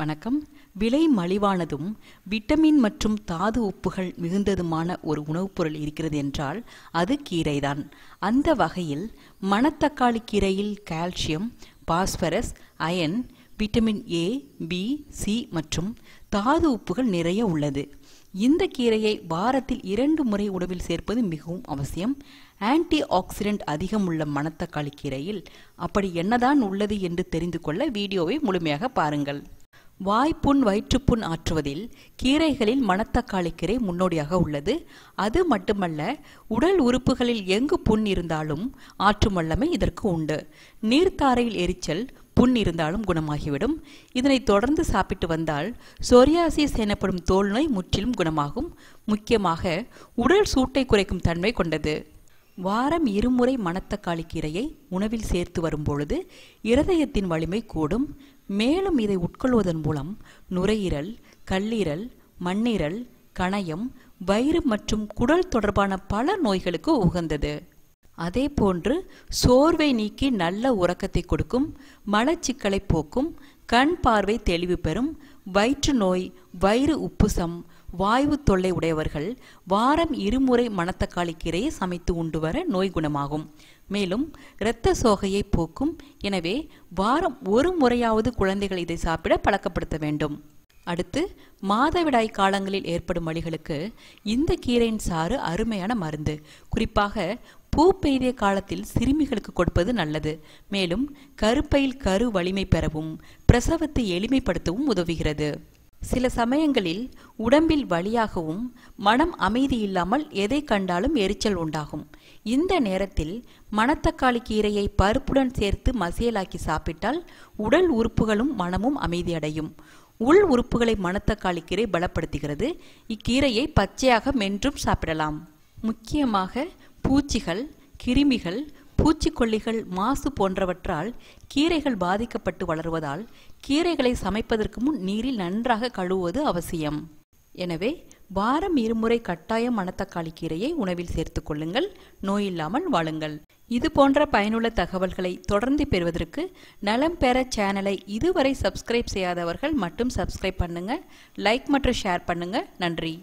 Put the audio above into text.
வணக்கம் விலை மலிவானதும் விட்டமின் மற்றும் தாது உப்புகள் மிகுந்ததுமான ஒரு உணவுப் பொருள் இருக்கிறது என்றால் அது கீரைதான் அந்த வகையில் மணத்தக்காளி கீரையில் calcium phosphorus iron vitamin A B C மற்றும் தாது உப்புகள் நிறைய உள்ளது இந்த கீரையை வாரத்தில் இரண்டு முறை உணவில் சேர்ப்பது மிகவும் அவசியம் ஆன்டி ஆக்சிடென்ட் அதிகம் உள்ள மணத்தக்காளி கீரையில் அப்படி என்னதான் உள்ளது என்று தெரிந்து கொள்ள வீடியோவை முழுமையாக பாருங்கள் வாய்ப்புண் வயிற்றுப்புண் ஆற்றுவதில் கீரைகளில் மணத்தக்காளி கீரை முன்னோடியாக உள்ளது அது மட்டுமல்ல உடல் உறுப்புகளில் எங்கு புண் இருந்தாலும் ஆற்றும் வல்லமை இதற்கு உண்டு நீர்த்தாரையில் எரிச்சல் புண் இருந்தாலும் குணமாகிவிடும் இதனை தொடர்ந்து சாப்பிட்டு வந்தால் சோரியாசிஸ் எனப்படும் தோல் நோய் முற்றிலும் குணமாகும் முக்கியமாக உடல் சூட்டை குறைக்கும் தன்மை கொண்டது வாரம் இருமுறை மணத்தக்காளி கீரையை உணவில் சேர்த்து வரும்பொழுது இருதயத்தின் வலிமை கூடும் மேலும் இதை உட்கொள்வதன் மூலம் நுரையீரல் கல்லீரல் மண்ணீரல் கணையம் வயிறு மற்றும் குடல் தொடர்பான பல நோய்களுக்கு உகந்தது அதே போன்று சோர்வை நீக்கி நல்ல உறக்கத்தை கொடுக்கும் மலச்சிக்கலை போக்கும் கண் பார்வை தெளிவு பெறும் வயிற்று நோய் வயிறு உப்புசம் வாய்வு தொல்லை உடையவர்கள் வாரம் இருமுறை மணத்தக்காளி கீரையை சமைத்து உண்டு வர நோய் குணமாகும் மேலும் இரத்த சோகையை போக்கும் எனவே வாரம் ஒரு முறையாவது குழந்தைகள் இதை சாப்பிட பழக்கப்படுத்த வேண்டும் அடுத்து மாதவிடாய் காலங்களில் ஏற்படும் வழிகளுக்கு இந்த கீரையின் சாறு அருமையான மருந்து குறிப்பாக பூ பெய்திய காலத்தில் சிறுமிகளுக்கு கொடுப்பது நல்லது மேலும் கருப்பையில் கரு வலிமை பெறவும் பிரசவத்தை எளிமைப்படுத்தவும் உதவுகிறது சில சமயங்களில் உடம்பில் வழியாகவும் மனம் அமைதி இல்லாமல் எதை கண்டாலும் எரிச்சல் உண்டாகும் இந்த நேரத்தில் மணத்தக்காளி கீரையை பருப்புடன் சேர்த்து மசியலாக்கி சாப்பிட்டால் உடல் உறுப்புகளும் மனமும் அமைதியடையும் உள் உறுப்புகளை மணத்தக்காளி கீரை பலப்படுத்துகிறது இக்கீரையை பச்சையாக மென்றும் சாப்பிடலாம் முக்கியமாக பூச்சிகள் கிருமிகள் பூச்சிக்கொல்லிகள் மாசு போன்றவற்றால் கீரைகள் பாதிக்கப்பட்டு வளருவதால் கீரைகளை சமைப்பதற்கு முன் நீரில் நன்றாக கழுவுவது அவசியம் எனவே வாரம் இருமுறை கட்டாயம் மணத்தக்காளி கீரையை உணவில் சேர்த்துக் கொள்ளுங்கள் நோயில்லாமல் வாழுங்கள் இது போன்ற பயனுள்ள தகவல்களை தொடர்ந்து பெறுவதற்கு நலம் பெற சேனலை இதுவரை சப்ஸ்கிரைப் செய்யாதவர்கள் மட்டும் சப்ஸ்கிரைப் பண்ணுங்கள் லைக் மற்றும் ஷேர் பண்ணுங்கள் நன்றி